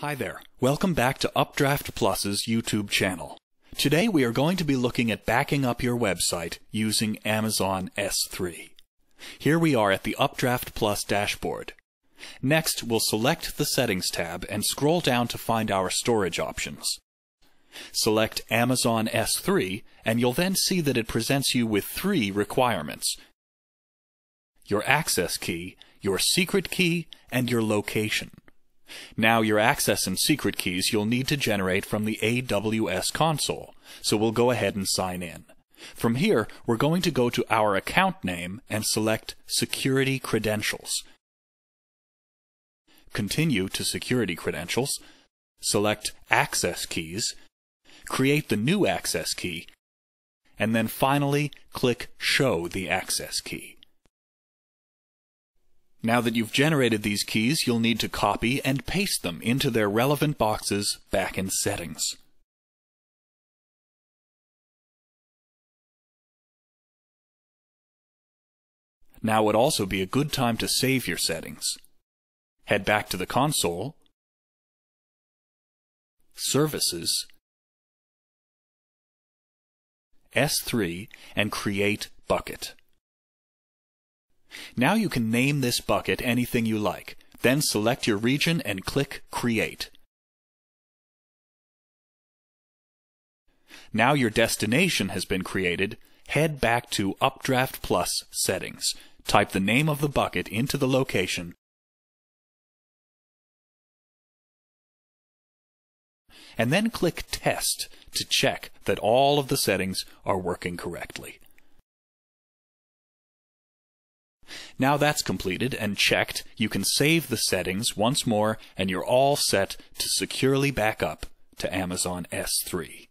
Hi there. Welcome back to Updraft Plus's YouTube channel. Today we are going to be looking at backing up your website using Amazon S3. Here we are at the Updraft Plus dashboard. Next, we'll select the Settings tab and scroll down to find our storage options. Select Amazon S3, and you'll then see that it presents you with three requirements. Your access key, your secret key, and your location. Now your access and secret keys you'll need to generate from the AWS console, so we'll go ahead and sign in. From here, we're going to go to our account name and select Security Credentials. Continue to Security Credentials, select Access Keys, create the new access key, and then finally click Show the access key. Now that you've generated these keys, you'll need to copy and paste them into their relevant boxes back in Settings. Now would also be a good time to save your settings. Head back to the console, Services, S3, and create Bucket. Now you can name this bucket anything you like. Then select your region and click Create. Now your destination has been created, head back to Updraft Plus Settings. Type the name of the bucket into the location and then click Test to check that all of the settings are working correctly. Now that's completed and checked, you can save the settings once more and you're all set to securely back up to Amazon S3.